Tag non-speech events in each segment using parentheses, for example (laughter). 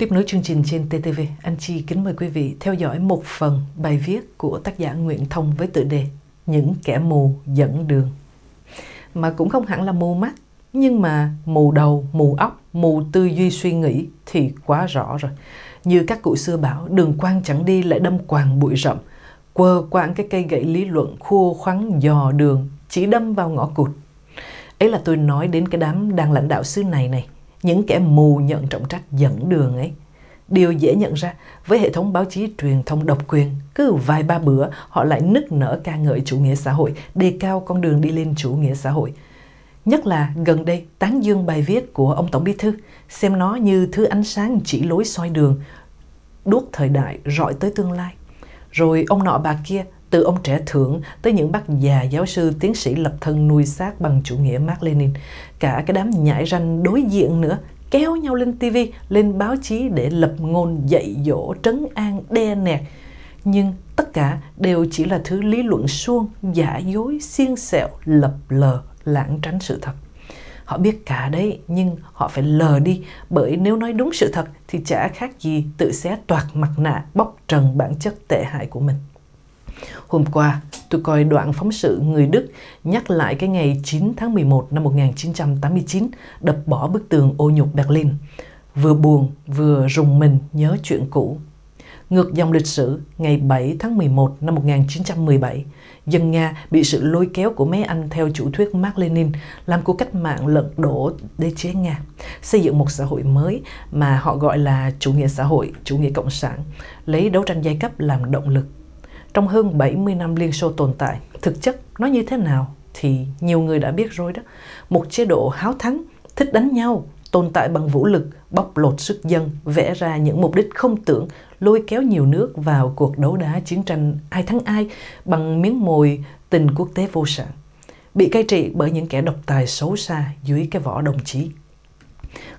Tiếp nối chương trình trên TTV, anh Chi kính mời quý vị theo dõi một phần bài viết của tác giả Nguyễn Thông với tựa đề Những kẻ mù dẫn đường. Mà cũng không hẳn là mù mắt, nhưng mà mù đầu, mù óc, mù tư duy suy nghĩ thì quá rõ rồi. Như các cụ xưa bảo, đường quan chẳng đi lại đâm quàng bụi rậm, quơ quạng cái cây gậy lý luận khua khoắng dò đường, chỉ đâm vào ngõ cụt. Ấy là tôi nói đến cái đám đang lãnh đạo xứ này này, những kẻ mù nhận trọng trách dẫn đường ấy điều dễ nhận ra với hệ thống báo chí truyền thông độc quyền cứ vài ba bữa họ lại nức nở ca ngợi chủ nghĩa xã hội đề cao con đường đi lên chủ nghĩa xã hội nhất là gần đây tán dương bài viết của ông tổng bí thư xem nó như thứ ánh sáng chỉ lối soi đường đuốc thời đại rọi tới tương lai rồi ông nọ bà kia từ ông trẻ thượng tới những bác già giáo sư tiến sĩ lập thân nuôi xác bằng chủ nghĩa Mark Lenin, cả cái đám nhãi ranh đối diện nữa kéo nhau lên TV, lên báo chí để lập ngôn dạy dỗ, trấn an, đe nẹt. Nhưng tất cả đều chỉ là thứ lý luận suông, giả dối, xiên xẹo, lập lờ, lãng tránh sự thật. Họ biết cả đấy, nhưng họ phải lờ đi, bởi nếu nói đúng sự thật thì chả khác gì tự xé toạc mặt nạ, bóc trần bản chất tệ hại của mình. Hôm qua, tôi coi đoạn phóng sự người Đức nhắc lại cái ngày 9 tháng 11 năm 1989 đập bỏ bức tường ô nhục Berlin. Vừa buồn, vừa rùng mình nhớ chuyện cũ. Ngược dòng lịch sử, ngày 7 tháng 11 năm 1917, dân Nga bị sự lôi kéo của mấy anh theo chủ thuyết Mark Lenin làm cuộc cách mạng lật đổ đế chế Nga, xây dựng một xã hội mới mà họ gọi là chủ nghĩa xã hội, chủ nghĩa cộng sản, lấy đấu tranh giai cấp làm động lực trong hơn 70 năm Liên Xô tồn tại. Thực chất nó như thế nào thì nhiều người đã biết rồi đó. Một chế độ háo thắng, thích đánh nhau, tồn tại bằng vũ lực, bóc lột sức dân, vẽ ra những mục đích không tưởng, lôi kéo nhiều nước vào cuộc đấu đá chiến tranh ai thắng ai bằng miếng mồi tình quốc tế vô sản. Bị cai trị bởi những kẻ độc tài xấu xa dưới cái vỏ đồng chí.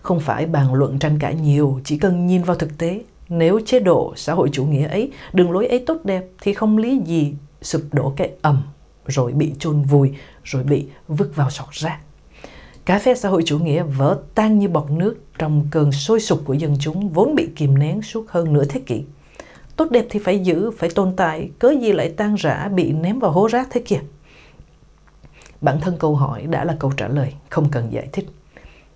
Không phải bàn luận tranh cãi nhiều, chỉ cần nhìn vào thực tế, nếu chế độ xã hội chủ nghĩa ấy, đường lối ấy tốt đẹp thì không lý gì sụp đổ cái ẩm rồi bị chôn vùi, rồi bị vứt vào sọt rác. Cà phe xã hội chủ nghĩa vỡ tan như bọt nước trong cơn sôi sục của dân chúng vốn bị kìm nén suốt hơn nửa thế kỷ. Tốt đẹp thì phải giữ, phải tồn tại, cớ gì lại tan rã bị ném vào hố rác thế kia? Bản thân câu hỏi đã là câu trả lời, không cần giải thích.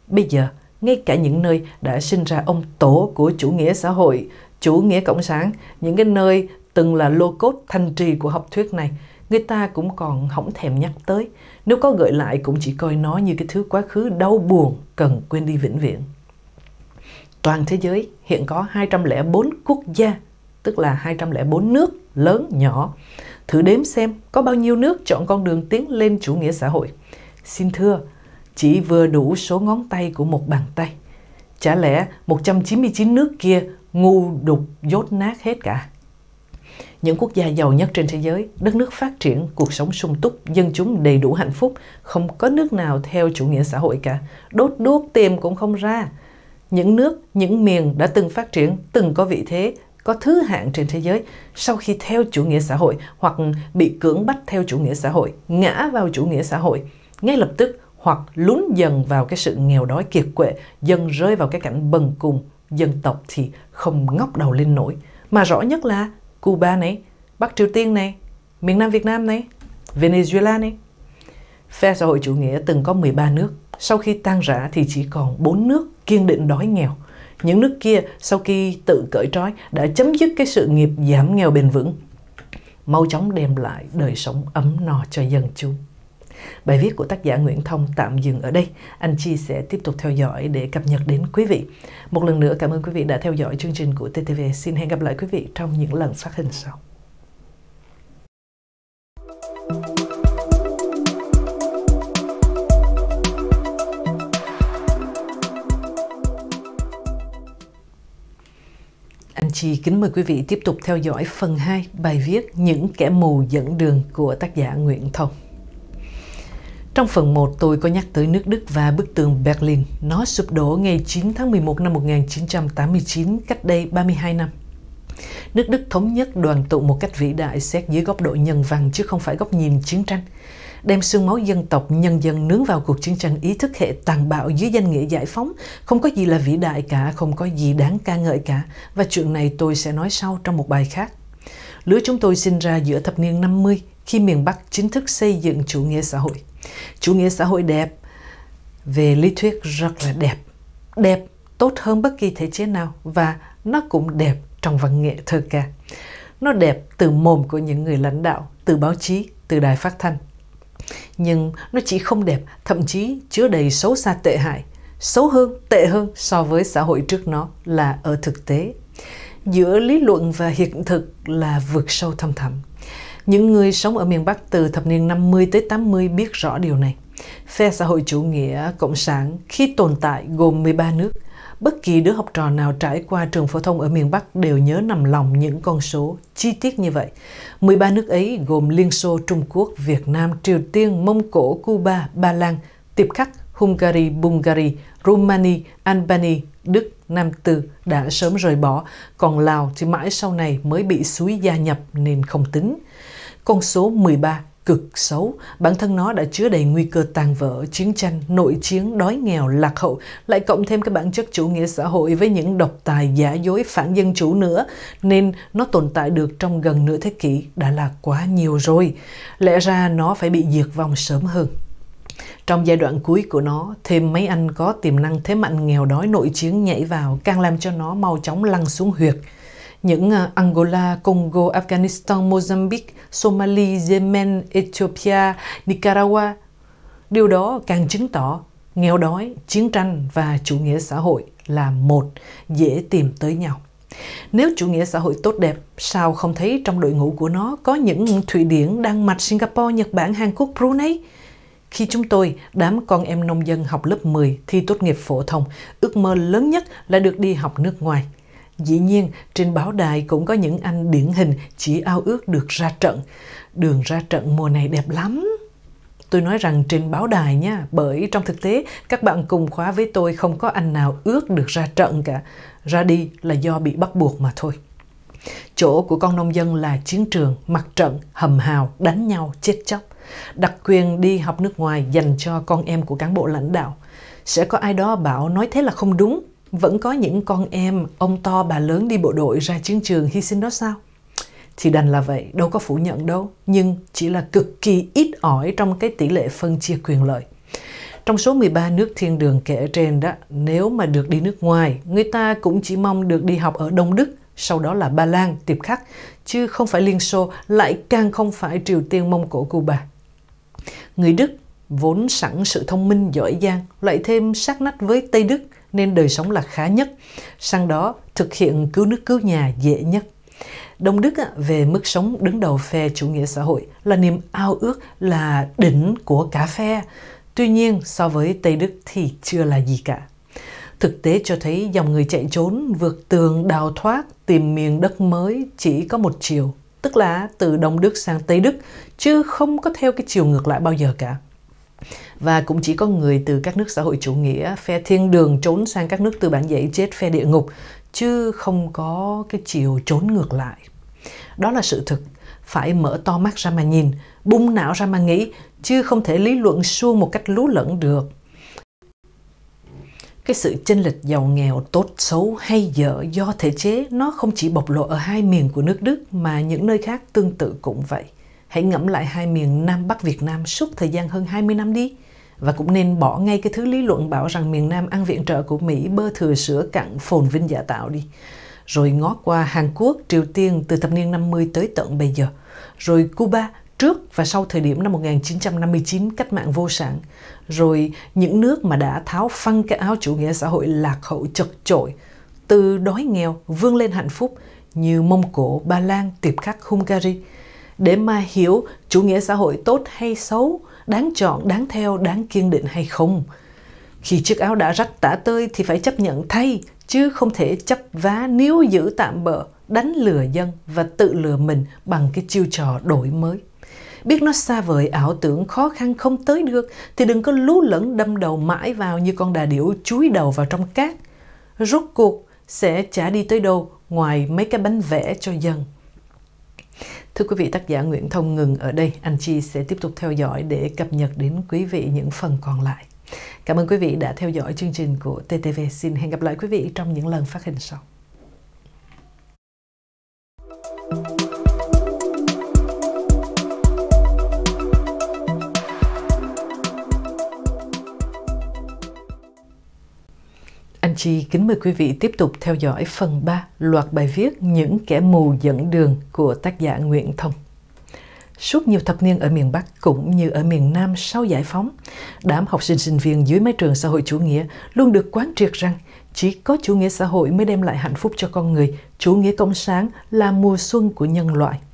Bây giờ, ngay cả những nơi đã sinh ra ông tổ của chủ nghĩa xã hội, chủ nghĩa cộng sản, những cái nơi từng là lô cốt thanh trì của học thuyết này, người ta cũng còn hỏng thèm nhắc tới. Nếu có gợi lại cũng chỉ coi nó như cái thứ quá khứ đau buồn cần quên đi vĩnh viễn. Toàn thế giới hiện có 204 quốc gia, tức là 204 nước lớn nhỏ. Thử đếm xem có bao nhiêu nước chọn con đường tiến lên chủ nghĩa xã hội. Xin thưa, chỉ vừa đủ số ngón tay của một bàn tay. Chả lẽ 199 nước kia ngu đục dốt nát hết cả? Những quốc gia giàu nhất trên thế giới, đất nước phát triển, cuộc sống sung túc, dân chúng đầy đủ hạnh phúc, không có nước nào theo chủ nghĩa xã hội cả. Đốt đuốc tìm cũng không ra. Những nước, những miền đã từng phát triển, từng có vị thế, có thứ hạng trên thế giới sau khi theo chủ nghĩa xã hội hoặc bị cưỡng bắt theo chủ nghĩa xã hội, ngã vào chủ nghĩa xã hội, ngay lập tức hoặc lún dần vào cái sự nghèo đói kiệt quệ, dần rơi vào cái cảnh bần cùng, dân tộc thì không ngóc đầu lên nổi. Mà rõ nhất là Cuba này, Bắc Triều Tiên này, miền Nam Việt Nam này, Venezuela này. Phe xã hội chủ nghĩa từng có 13 nước, sau khi tan rã thì chỉ còn 4 nước kiên định đói nghèo. Những nước kia sau khi tự cởi trói đã chấm dứt cái sự nghiệp giảm nghèo bền vững, mau chóng đem lại đời sống ấm no cho dân chúng. Bài viết của tác giả Nguyễn Thông tạm dừng ở đây. Anh Chi sẽ tiếp tục theo dõi để cập nhật đến quý vị. Một lần nữa cảm ơn quý vị đã theo dõi chương trình của TTV. Xin hẹn gặp lại quý vị trong những lần phát hình sau. Anh Chi kính mời quý vị tiếp tục theo dõi phần 2 bài viết Những kẻ mù dẫn đường của tác giả Nguyễn Thông. Trong phần 1, tôi có nhắc tới nước Đức và bức tường Berlin. Nó sụp đổ ngày 9 tháng 11 năm 1989, cách đây 32 năm. Nước Đức thống nhất đoàn tụ một cách vĩ đại xét dưới góc độ nhân văn chứ không phải góc nhìn chiến tranh. Đem xương máu dân tộc, nhân dân nướng vào cuộc chiến tranh ý thức hệ tàn bạo dưới danh nghĩa giải phóng. Không có gì là vĩ đại cả, không có gì đáng ca ngợi cả. Và chuyện này tôi sẽ nói sau trong một bài khác. Lứa chúng tôi sinh ra giữa thập niên 50 khi miền Bắc chính thức xây dựng chủ nghĩa xã hội. Chủ nghĩa xã hội đẹp về lý thuyết rất là đẹp. Đẹp tốt hơn bất kỳ thể chế nào và nó cũng đẹp trong văn nghệ thơ ca. Nó đẹp từ mồm của những người lãnh đạo, từ báo chí, từ đài phát thanh. Nhưng nó chỉ không đẹp, thậm chí chứa đầy xấu xa tệ hại, xấu hơn, tệ hơn so với xã hội trước nó là ở thực tế. Giữa lý luận và hiện thực là vượt sâu thâm thẳm. Những người sống ở miền Bắc từ thập niên 50 tới 80 biết rõ điều này. Phe xã hội chủ nghĩa Cộng sản khi tồn tại gồm 13 nước. Bất kỳ đứa học trò nào trải qua trường phổ thông ở miền Bắc đều nhớ nằm lòng những con số chi tiết như vậy. 13 nước ấy gồm Liên Xô, Trung Quốc, Việt Nam, Triều Tiên, Mông Cổ, Cuba, Ba Lan, Tiệp Khắc, Hungary, Bulgaria, Rumani, Albania, Đức, Nam Tư đã sớm rời bỏ, còn Lào thì mãi sau này mới bị suối gia nhập nên không tính. Con số 13 cực xấu, bản thân nó đã chứa đầy nguy cơ tàn vỡ, chiến tranh, nội chiến, đói nghèo, lạc hậu, lại cộng thêm cái bản chất chủ nghĩa xã hội với những độc tài giả dối phản dân chủ nữa, nên nó tồn tại được trong gần nửa thế kỷ đã là quá nhiều rồi. Lẽ ra nó phải bị diệt vong sớm hơn. Trong giai đoạn cuối của nó, thêm mấy anh có tiềm năng thế mạnh nghèo đói nội chiến nhảy vào càng làm cho nó mau chóng lăn xuống huyệt – những ờ, Angola, Congo, Afghanistan, Mozambique, Somalia, Yemen, Ethiopia, Nicaragua. Điều đó càng chứng tỏ nghèo đói, chiến tranh và chủ nghĩa xã hội là một, dễ tìm tới nhau. Nếu chủ nghĩa xã hội tốt đẹp, sao không thấy trong đội ngũ của nó có những Thụy Điển, Đan Mạch, Singapore, Nhật Bản, Hàn Quốc, Brunei? Khi chúng tôi, đám con em nông dân học lớp 10 thi tốt nghiệp phổ thông, ước mơ lớn nhất là được đi học nước ngoài. Dĩ nhiên, trên báo đài cũng có những anh điển hình chỉ ao ước được ra trận. Đường ra trận mùa này đẹp lắm. Tôi nói rằng trên báo đài nha, bởi trong thực tế các bạn cùng khóa với tôi không có anh nào ước được ra trận cả. Ra đi là do bị bắt buộc mà thôi. Chỗ của con nông dân là chiến trường, mặt trận, hầm hào, đánh nhau, chết chóc. Đặc quyền đi học nước ngoài dành cho con em của cán bộ lãnh đạo. Sẽ có ai đó bảo nói thế là không đúng, vẫn có những con em ông to bà lớn đi bộ đội ra chiến trường hy sinh đó sao? Thì đành là vậy, đâu có phủ nhận đâu, nhưng chỉ là cực kỳ ít ỏi trong cái tỷ lệ phân chia quyền lợi. Trong số 13 nước thiên đường kể trên đó, nếu mà được đi nước ngoài, người ta cũng chỉ mong được đi học ở Đông Đức, sau đó là Ba Lan, tiếp khắc, chứ không phải Liên Xô, lại càng không phải Triều Tiên, Mông Cổ, Cuba. Người Đức vốn sẵn sự thông minh giỏi giang, lại thêm sát nách với Tây Đức – nên đời sống là khá nhất. Sang đó, thực hiện cứu nước cứu nhà dễ nhất. Đông Đức về mức sống đứng đầu phe chủ nghĩa xã hội là niềm ao ước là đỉnh của cả phe. Tuy nhiên, so với Tây Đức thì chưa là gì cả. Thực tế cho thấy dòng người chạy trốn, vượt tường, đào thoát, tìm miền đất mới chỉ có một chiều, tức là từ Đông Đức sang Tây Đức, chứ không có theo cái chiều ngược lại bao giờ cả và cũng chỉ có người từ các nước xã hội chủ nghĩa phe thiên đường trốn sang các nước tư bản dễ chết phe địa ngục chứ không có cái chiều trốn ngược lại đó là sự thực phải mở to mắt ra mà nhìn bung não ra mà nghĩ chứ không thể lý luận suông một cách lú lẫn được cái sự chênh lệch giàu nghèo tốt xấu hay dở do thể chế nó không chỉ bộc lộ ở hai miền của nước Đức mà những nơi khác tương tự cũng vậy. Hãy ngẫm lại hai miền Nam Bắc Việt Nam suốt thời gian hơn 20 năm đi và cũng nên bỏ ngay cái thứ lý luận bảo rằng miền Nam ăn viện trợ của Mỹ bơ thừa sữa cặn phồn vinh giả tạo đi. Rồi ngó qua Hàn Quốc, Triều Tiên từ thập niên 50 tới tận bây giờ. Rồi Cuba trước và sau thời điểm năm 1959 cách mạng vô sản. Rồi những nước mà đã tháo phăng cái áo chủ nghĩa xã hội lạc hậu chật chội từ đói nghèo vươn lên hạnh phúc như Mông Cổ, Ba Lan, Tiệp Khắc, Hungary – để mà hiểu chủ nghĩa xã hội tốt hay xấu, đáng chọn, đáng theo, đáng kiên định hay không. Khi chiếc áo đã rách tả tơi thì phải chấp nhận thay, chứ không thể chấp vá níu giữ tạm bợ, đánh lừa dân và tự lừa mình bằng cái chiêu trò đổi mới. Biết nó xa vời ảo tưởng khó khăn không tới được thì đừng có lú lẫn đâm đầu mãi vào như con đà điểu chúi đầu vào trong cát. Rốt cuộc sẽ chả đi tới đâu ngoài mấy cái bánh vẽ cho dân. Thưa quý vị, tác giả Nguyễn Thông ngừng ở đây. Anh Chi sẽ tiếp tục theo dõi để cập nhật đến quý vị những phần còn lại. Cảm ơn quý vị đã theo dõi chương trình của TTV. Xin hẹn gặp lại quý vị trong những lần phát hình sau. Angie kính mời quý vị tiếp tục theo dõi phần 3 loạt bài viết Những kẻ mù dẫn đường của tác giả Nguyễn Thông. Suốt nhiều thập niên ở miền Bắc cũng như ở miền Nam sau giải phóng, đám học sinh sinh viên dưới mái trường xã hội chủ nghĩa luôn được quán triệt rằng chỉ có chủ nghĩa xã hội mới đem lại hạnh phúc cho con người, chủ nghĩa cộng sản là mùa xuân của nhân loại –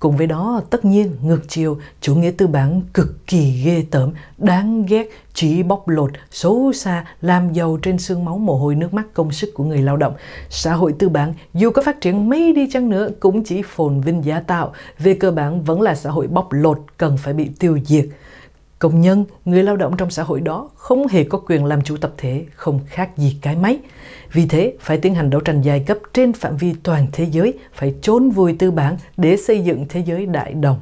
Cùng với đó, tất nhiên, ngược chiều, chủ nghĩa tư bản cực kỳ ghê tởm, đáng ghét, chỉ bóc lột, xấu xa, làm giàu trên xương máu mồ hôi nước mắt công sức của người lao động. Xã hội tư bản, dù có phát triển mấy đi chăng nữa, cũng chỉ phồn vinh giả tạo, về cơ bản vẫn là xã hội bóc lột, cần phải bị tiêu diệt. Công nhân, người lao động trong xã hội đó không hề có quyền làm chủ tập thể, không khác gì cái máy. Vì thế, phải tiến hành đấu tranh giai cấp trên phạm vi toàn thế giới, phải trốn vùi tư bản để xây dựng thế giới đại đồng.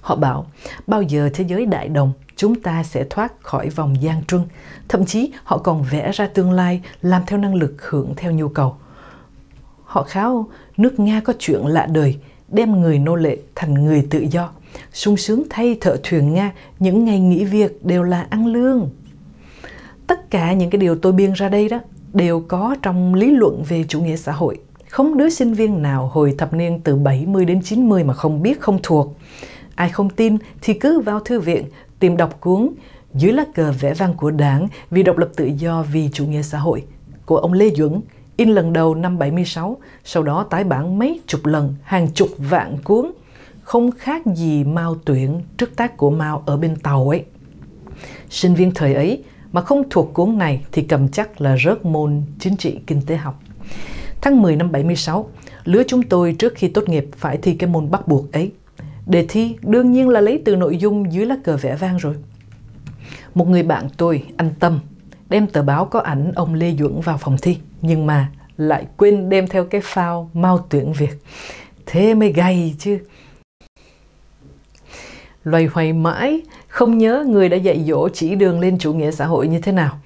Họ bảo, bao giờ thế giới đại đồng, chúng ta sẽ thoát khỏi vòng gian truân. Thậm chí, họ còn vẽ ra tương lai, làm theo năng lực, hưởng theo nhu cầu. Họ kháo, nước Nga có chuyện lạ đời, đem người nô lệ thành người tự do – sung sướng thay thợ thuyền Nga, những ngày nghỉ việc đều là ăn lương. Tất cả những cái điều tôi biên ra đây đó đều có trong lý luận về chủ nghĩa xã hội. Không đứa sinh viên nào hồi thập niên từ 70 đến 90 mà không biết không thuộc. Ai không tin thì cứ vào thư viện tìm đọc cuốn Dưới lá cờ vẽ vang của Đảng vì độc lập tự do vì chủ nghĩa xã hội của ông Lê Duẩn in lần đầu năm 76, sau đó tái bản mấy chục lần, hàng chục vạn cuốn không khác gì Mao Tuyển trước tác của Mao ở bên tàu ấy. Sinh viên thời ấy mà không thuộc cuốn này thì cầm chắc là rớt môn chính trị kinh tế học. Tháng 10 năm 76, lứa chúng tôi trước khi tốt nghiệp phải thi cái môn bắt buộc ấy. Đề thi đương nhiên là lấy từ nội dung dưới lá cờ vẽ vang rồi. Một người bạn tôi, anh Tâm, đem tờ báo có ảnh ông Lê Duẩn vào phòng thi, nhưng mà lại quên đem theo cái phao mau tuyển việc. Thế mới gay chứ loay hoay mãi, không nhớ người đã dạy dỗ chỉ đường lên chủ nghĩa xã hội như thế nào.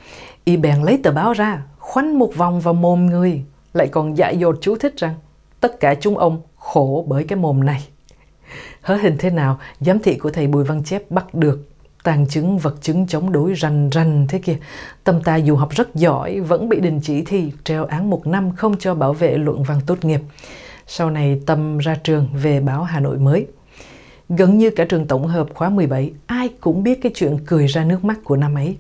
Y bèn lấy tờ báo ra, khoanh một vòng vào mồm người, lại còn dạy dột chú thích rằng tất cả chúng ông khổ bởi cái mồm này. Hớ hình thế nào, giám thị của thầy Bùi Văn Chép bắt được tàn chứng vật chứng chống đối rành rành thế kia. Tâm ta dù học rất giỏi, vẫn bị đình chỉ thi, treo án một năm không cho bảo vệ luận văn tốt nghiệp. Sau này Tâm ra trường về báo Hà Nội mới. Gần như cả trường tổng hợp khóa 17, ai cũng biết cái chuyện cười ra nước mắt của năm ấy.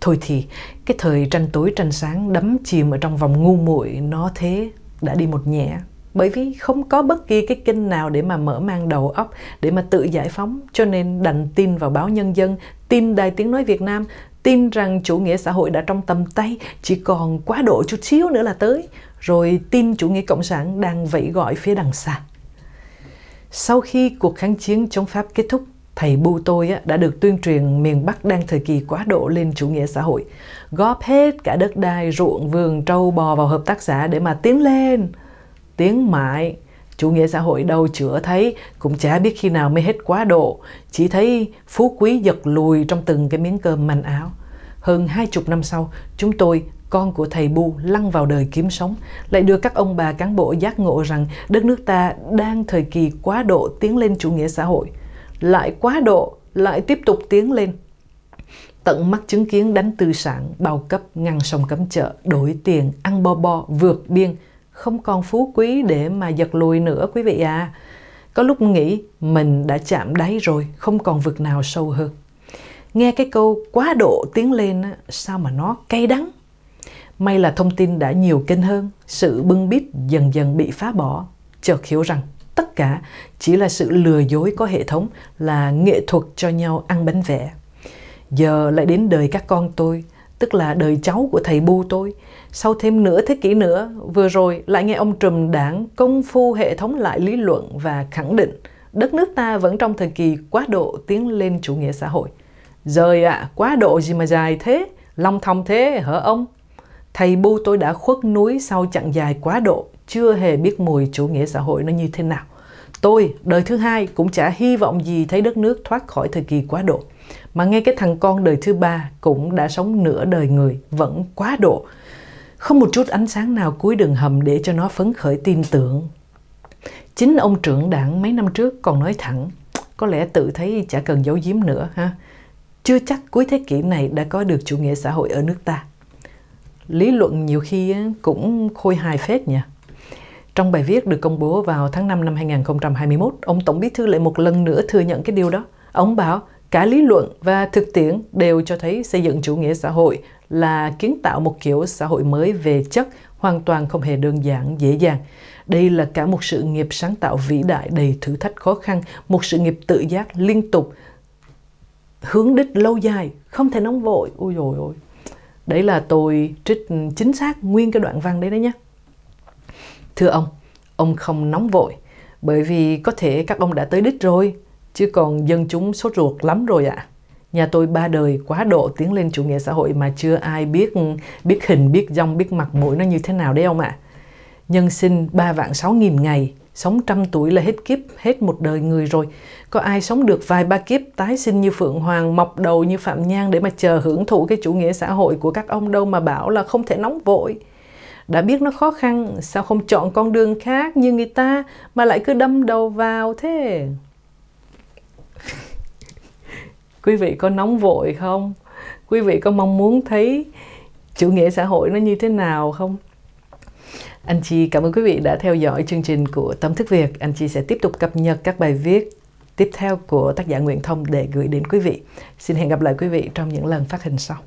Thôi thì, cái thời tranh tối tranh sáng đắm chìm ở trong vòng ngu muội nó thế đã đi một nhẹ. Bởi vì không có bất kỳ cái kinh nào để mà mở mang đầu óc, để mà tự giải phóng, cho nên đành tin vào báo nhân dân, tin Đài Tiếng Nói Việt Nam, tin rằng chủ nghĩa xã hội đã trong tầm tay, chỉ còn quá độ chút xíu nữa là tới, rồi tin chủ nghĩa cộng sản đang vẫy gọi phía đằng xa. Sau khi cuộc kháng chiến chống Pháp kết thúc, thầy bu tôi đã được tuyên truyền miền Bắc đang thời kỳ quá độ lên chủ nghĩa xã hội, góp hết cả đất đai, ruộng, vườn, trâu, bò vào hợp tác xã để mà tiến lên. Tiến mãi, chủ nghĩa xã hội đâu chữa thấy, cũng chả biết khi nào mới hết quá độ, chỉ thấy phú quý giật lùi trong từng cái miếng cơm manh áo. Hơn hai chục năm sau, chúng tôi con của thầy Bu lăn vào đời kiếm sống, lại đưa các ông bà cán bộ giác ngộ rằng đất nước ta đang thời kỳ quá độ tiến lên chủ nghĩa xã hội. Lại quá độ, lại tiếp tục tiến lên. Tận mắt chứng kiến đánh tư sản, bao cấp, ngăn sông cấm chợ, đổi tiền, ăn bo bo, vượt biên. Không còn phú quý để mà giật lùi nữa quý vị à. Có lúc nghĩ mình đã chạm đáy rồi, không còn vực nào sâu hơn. Nghe cái câu quá độ tiến lên sao mà nó cay đắng May là thông tin đã nhiều kênh hơn, sự bưng bít dần dần bị phá bỏ. Chợt hiểu rằng tất cả chỉ là sự lừa dối có hệ thống là nghệ thuật cho nhau ăn bánh vẽ. Giờ lại đến đời các con tôi, tức là đời cháu của thầy bu tôi. Sau thêm nửa thế kỷ nữa, vừa rồi lại nghe ông trùm đảng công phu hệ thống lại lý luận và khẳng định đất nước ta vẫn trong thời kỳ quá độ tiến lên chủ nghĩa xã hội. Rời ạ, à, quá độ gì mà dài thế, long thong thế hở ông? Thầy bu tôi đã khuất núi sau chặng dài quá độ, chưa hề biết mùi chủ nghĩa xã hội nó như thế nào. Tôi, đời thứ hai, cũng chả hy vọng gì thấy đất nước thoát khỏi thời kỳ quá độ. Mà ngay cái thằng con đời thứ ba cũng đã sống nửa đời người, vẫn quá độ. Không một chút ánh sáng nào cuối đường hầm để cho nó phấn khởi tin tưởng. Chính ông trưởng đảng mấy năm trước còn nói thẳng, có lẽ tự thấy chả cần giấu giếm nữa ha. Chưa chắc cuối thế kỷ này đã có được chủ nghĩa xã hội ở nước ta lý luận nhiều khi cũng khôi hài phết nhỉ. Trong bài viết được công bố vào tháng 5 năm 2021, ông Tổng Bí Thư lại một lần nữa thừa nhận cái điều đó. Ông bảo cả lý luận và thực tiễn đều cho thấy xây dựng chủ nghĩa xã hội là kiến tạo một kiểu xã hội mới về chất hoàn toàn không hề đơn giản, dễ dàng. Đây là cả một sự nghiệp sáng tạo vĩ đại đầy thử thách khó khăn, một sự nghiệp tự giác liên tục, hướng đích lâu dài, không thể nóng vội. Ôi dồi ôi, đấy là tôi trích ừ, chính xác nguyên cái đoạn văn đấy đấy nhé thưa ông ông không nóng vội bởi vì có thể các ông đã tới đích rồi chứ còn dân chúng sốt ruột lắm rồi ạ à. nhà tôi ba đời quá độ tiến lên chủ nghĩa xã hội mà chưa ai biết ừ, biết hình biết dong biết mặt mũi nó như thế nào đấy ông ạ à. nhân sinh ba vạn sáu nghìn ngày Sống trăm tuổi là hết kiếp, hết một đời người rồi. Có ai sống được vài ba kiếp tái sinh như Phượng Hoàng, mọc đầu như Phạm Nhan để mà chờ hưởng thụ cái chủ nghĩa xã hội của các ông đâu mà bảo là không thể nóng vội. Đã biết nó khó khăn, sao không chọn con đường khác như người ta mà lại cứ đâm đầu vào thế? (laughs) quý vị có nóng vội không? Quý vị có mong muốn thấy chủ nghĩa xã hội nó như thế nào không? Anh Chi cảm ơn quý vị đã theo dõi chương trình của Tâm Thức Việt. Anh Chi sẽ tiếp tục cập nhật các bài viết tiếp theo của tác giả Nguyễn Thông để gửi đến quý vị. Xin hẹn gặp lại quý vị trong những lần phát hình sau.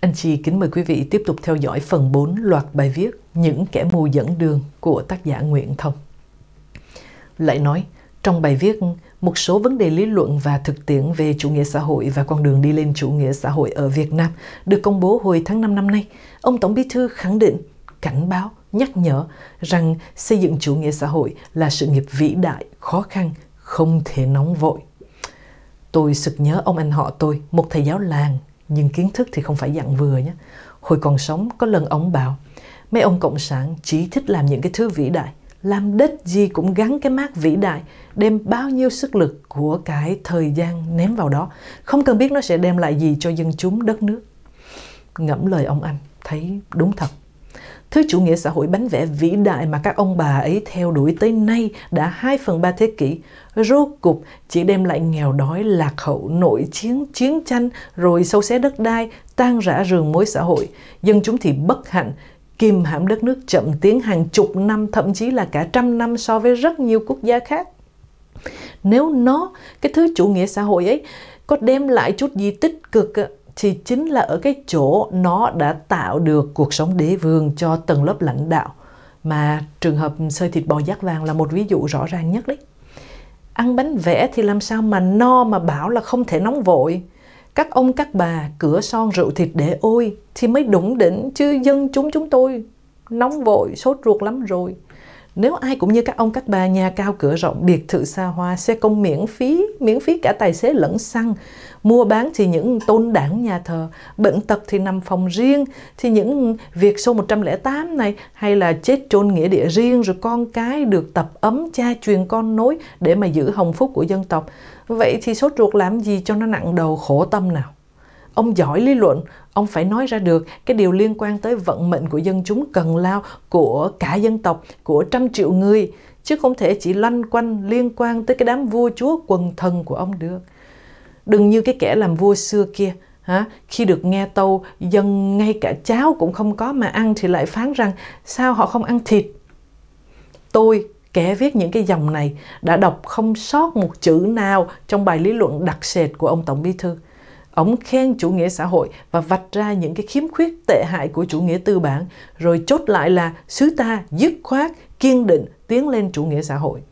Anh chị kính mời quý vị tiếp tục theo dõi phần 4 loạt bài viết Những kẻ mù dẫn đường của tác giả Nguyễn Thông. Lại nói, trong bài viết, một số vấn đề lý luận và thực tiễn về chủ nghĩa xã hội và con đường đi lên chủ nghĩa xã hội ở Việt Nam được công bố hồi tháng 5 năm nay, ông Tổng Bí Thư khẳng định, cảnh báo, nhắc nhở rằng xây dựng chủ nghĩa xã hội là sự nghiệp vĩ đại, khó khăn, không thể nóng vội. Tôi sực nhớ ông anh họ tôi, một thầy giáo làng, nhưng kiến thức thì không phải dạng vừa nhé. Hồi còn sống, có lần ông bảo, mấy ông cộng sản chỉ thích làm những cái thứ vĩ đại, làm đích gì cũng gắn cái mác vĩ đại đem bao nhiêu sức lực của cái thời gian ném vào đó không cần biết nó sẽ đem lại gì cho dân chúng đất nước ngẫm lời ông anh thấy đúng thật Thứ chủ nghĩa xã hội bánh vẽ vĩ đại mà các ông bà ấy theo đuổi tới nay đã 2 phần 3 thế kỷ, rốt cục chỉ đem lại nghèo đói, lạc hậu, nội chiến, chiến tranh, rồi sâu xé đất đai, tan rã rừng mối xã hội. Dân chúng thì bất hạnh, kìm hãm đất nước chậm tiến hàng chục năm thậm chí là cả trăm năm so với rất nhiều quốc gia khác nếu nó cái thứ chủ nghĩa xã hội ấy có đem lại chút gì tích cực thì chính là ở cái chỗ nó đã tạo được cuộc sống đế vương cho tầng lớp lãnh đạo mà trường hợp sơi thịt bò giác vàng là một ví dụ rõ ràng nhất đấy ăn bánh vẽ thì làm sao mà no mà bảo là không thể nóng vội các ông các bà cửa son rượu thịt để ôi thì mới đúng đỉnh chứ dân chúng chúng tôi nóng vội sốt ruột lắm rồi nếu ai cũng như các ông các bà nhà cao cửa rộng biệt thự xa hoa xe công miễn phí miễn phí cả tài xế lẫn xăng mua bán thì những tôn đảng nhà thờ bệnh tật thì nằm phòng riêng thì những việc số 108 này hay là chết chôn nghĩa địa riêng rồi con cái được tập ấm cha truyền con nối để mà giữ hồng phúc của dân tộc vậy thì sốt ruột làm gì cho nó nặng đầu khổ tâm nào ông giỏi lý luận ông phải nói ra được cái điều liên quan tới vận mệnh của dân chúng cần lao của cả dân tộc của trăm triệu người chứ không thể chỉ loanh quanh liên quan tới cái đám vua chúa quần thần của ông được đừng như cái kẻ làm vua xưa kia hả khi được nghe tâu dân ngay cả cháo cũng không có mà ăn thì lại phán rằng sao họ không ăn thịt tôi kẻ viết những cái dòng này đã đọc không sót một chữ nào trong bài lý luận đặc sệt của ông tổng bí thư ông khen chủ nghĩa xã hội và vạch ra những cái khiếm khuyết tệ hại của chủ nghĩa tư bản rồi chốt lại là xứ ta dứt khoát kiên định tiến lên chủ nghĩa xã hội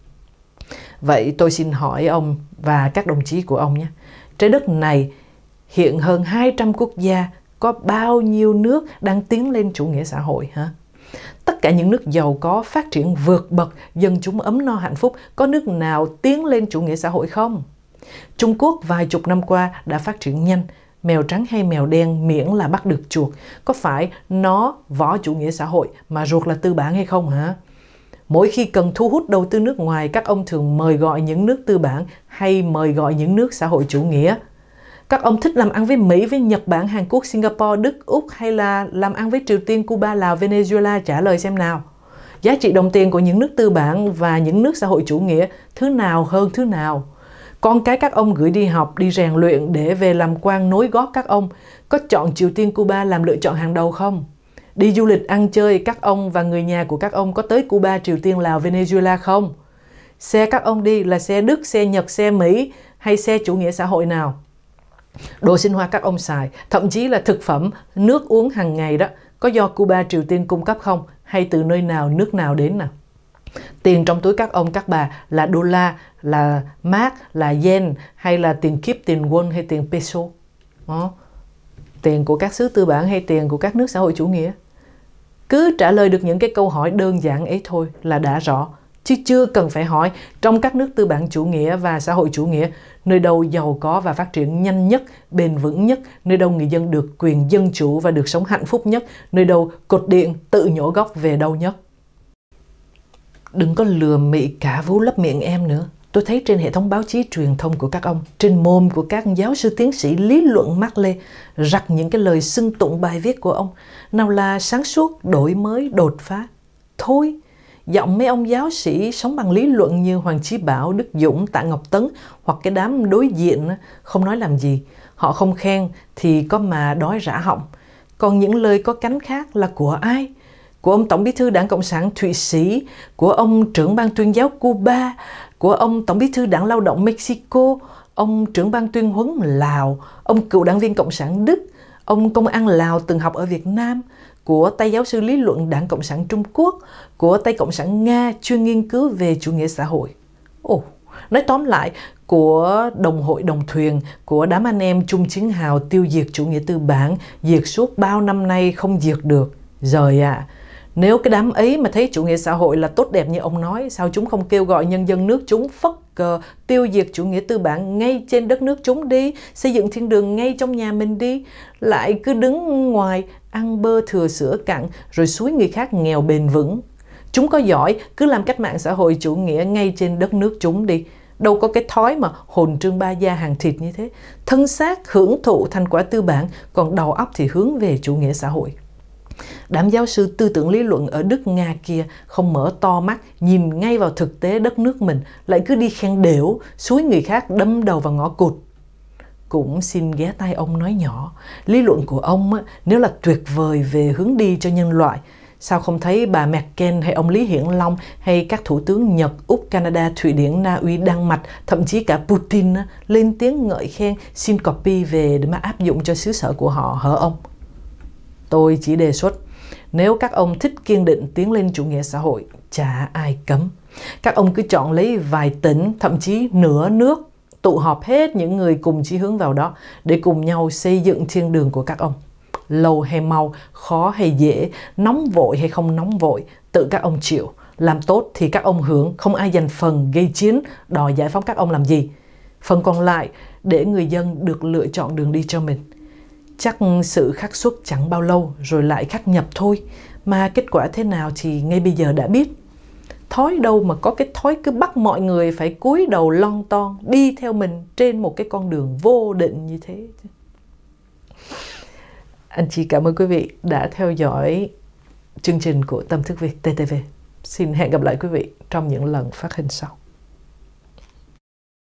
vậy tôi xin hỏi ông và các đồng chí của ông nhé Trái đất này hiện hơn 200 quốc gia có bao nhiêu nước đang tiến lên chủ nghĩa xã hội hả? Tất cả những nước giàu có phát triển vượt bậc, dân chúng ấm no hạnh phúc, có nước nào tiến lên chủ nghĩa xã hội không? Trung Quốc vài chục năm qua đã phát triển nhanh, mèo trắng hay mèo đen miễn là bắt được chuột, có phải nó võ chủ nghĩa xã hội mà ruột là tư bản hay không hả? Mỗi khi cần thu hút đầu tư nước ngoài, các ông thường mời gọi những nước tư bản hay mời gọi những nước xã hội chủ nghĩa. Các ông thích làm ăn với Mỹ, với Nhật Bản, Hàn Quốc, Singapore, Đức, Úc hay là làm ăn với Triều Tiên, Cuba, Lào, Venezuela trả lời xem nào. Giá trị đồng tiền của những nước tư bản và những nước xã hội chủ nghĩa thứ nào hơn thứ nào? Con cái các ông gửi đi học, đi rèn luyện để về làm quan nối gót các ông, có chọn Triều Tiên, Cuba làm lựa chọn hàng đầu không? Đi du lịch ăn chơi các ông và người nhà của các ông có tới Cuba, Triều Tiên, Lào, Venezuela không? Xe các ông đi là xe Đức, xe Nhật, xe Mỹ hay xe chủ nghĩa xã hội nào? Đồ sinh hoạt các ông xài, thậm chí là thực phẩm, nước uống hàng ngày đó, có do Cuba, Triều Tiên cung cấp không? Hay từ nơi nào, nước nào đến nào? Tiền trong túi các ông, các bà là đô la, là mát là yen hay là tiền kiếp, tiền won hay tiền peso? Đó tiền của các xứ tư bản hay tiền của các nước xã hội chủ nghĩa cứ trả lời được những cái câu hỏi đơn giản ấy thôi là đã rõ chứ chưa cần phải hỏi trong các nước tư bản chủ nghĩa và xã hội chủ nghĩa nơi đâu giàu có và phát triển nhanh nhất bền vững nhất nơi đâu người dân được quyền dân chủ và được sống hạnh phúc nhất nơi đâu cột điện tự nhổ gốc về đâu nhất đừng có lừa mị cả vú lấp miệng em nữa Tôi thấy trên hệ thống báo chí truyền thông của các ông, trên mồm của các giáo sư tiến sĩ lý luận Mark Lê, rặt những cái lời xưng tụng bài viết của ông. Nào là sáng suốt, đổi mới, đột phá. Thôi, giọng mấy ông giáo sĩ sống bằng lý luận như Hoàng Chí Bảo, Đức Dũng, Tạ Ngọc Tấn hoặc cái đám đối diện không nói làm gì. Họ không khen thì có mà đói rã họng. Còn những lời có cánh khác là của ai? Của ông Tổng Bí thư Đảng Cộng sản Thụy Sĩ, của ông trưởng ban tuyên giáo Cuba, của ông Tổng bí thư Đảng Lao động Mexico, ông trưởng ban tuyên huấn Lào, ông cựu đảng viên Cộng sản Đức, ông công an Lào từng học ở Việt Nam, của tay giáo sư lý luận Đảng Cộng sản Trung Quốc, của tay Cộng sản Nga chuyên nghiên cứu về chủ nghĩa xã hội. Ồ, oh, nói tóm lại, của đồng hội đồng thuyền, của đám anh em chung chiến hào tiêu diệt chủ nghĩa tư bản, diệt suốt bao năm nay không diệt được. Rồi ạ, à, nếu cái đám ấy mà thấy chủ nghĩa xã hội là tốt đẹp như ông nói, sao chúng không kêu gọi nhân dân nước chúng phất cờ tiêu diệt chủ nghĩa tư bản ngay trên đất nước chúng đi, xây dựng thiên đường ngay trong nhà mình đi, lại cứ đứng ngoài ăn bơ thừa sữa cặn rồi suối người khác nghèo bền vững. Chúng có giỏi, cứ làm cách mạng xã hội chủ nghĩa ngay trên đất nước chúng đi. Đâu có cái thói mà hồn trương ba gia hàng thịt như thế. Thân xác hưởng thụ thành quả tư bản, còn đầu óc thì hướng về chủ nghĩa xã hội. Đám giáo sư tư tưởng lý luận ở nước Nga kia không mở to mắt nhìn ngay vào thực tế đất nước mình, lại cứ đi khen đểu, suối người khác đâm đầu vào ngõ cụt. Cũng xin ghé tay ông nói nhỏ, lý luận của ông nếu là tuyệt vời về hướng đi cho nhân loại, sao không thấy bà Merkel hay ông Lý Hiển Long hay các thủ tướng Nhật, Úc, Canada, Thụy Điển, Na Uy, Đan Mạch, thậm chí cả Putin lên tiếng ngợi khen xin copy về để mà áp dụng cho xứ sở của họ hở ông? Tôi chỉ đề xuất, nếu các ông thích kiên định tiến lên chủ nghĩa xã hội, chả ai cấm. Các ông cứ chọn lấy vài tỉnh, thậm chí nửa nước, tụ họp hết những người cùng chí hướng vào đó để cùng nhau xây dựng thiên đường của các ông. Lâu hay mau, khó hay dễ, nóng vội hay không nóng vội, tự các ông chịu. Làm tốt thì các ông hưởng, không ai dành phần gây chiến, đòi giải phóng các ông làm gì. Phần còn lại, để người dân được lựa chọn đường đi cho mình. Chắc sự khắc xuất chẳng bao lâu rồi lại khắc nhập thôi, mà kết quả thế nào thì ngay bây giờ đã biết. Thói đâu mà có cái thói cứ bắt mọi người phải cúi đầu lon ton đi theo mình trên một cái con đường vô định như thế. Anh chị cảm ơn quý vị đã theo dõi chương trình của Tâm Thức Việt TTV. Xin hẹn gặp lại quý vị trong những lần phát hình sau.